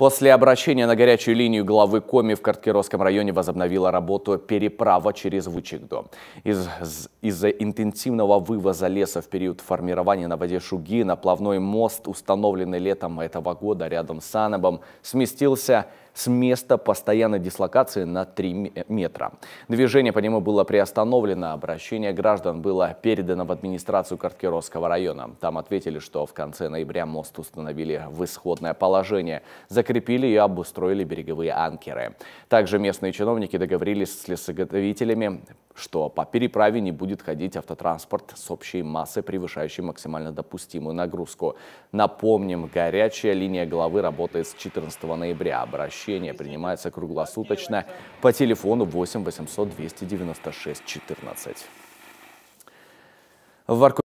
После обращения на горячую линию главы Коми в Карткеросском районе возобновила работу переправа через Вычегду. Из- из-за интенсивного вывоза леса в период формирования на воде Шуги на плавной мост, установленный летом этого года рядом с Анабом, сместился с места постоянной дислокации на 3 э, метра. Движение по нему было приостановлено, обращение граждан было передано в администрацию Карткировского района. Там ответили, что в конце ноября мост установили в исходное положение, закрепили и обустроили береговые анкеры. Также местные чиновники договорились с лесоготовителями что по переправе не будет ходить автотранспорт с общей массой, превышающей максимально допустимую нагрузку. Напомним, горячая линия главы работает с 14 ноября. Обращение принимается круглосуточно по телефону 8 800 296 14. В Арку...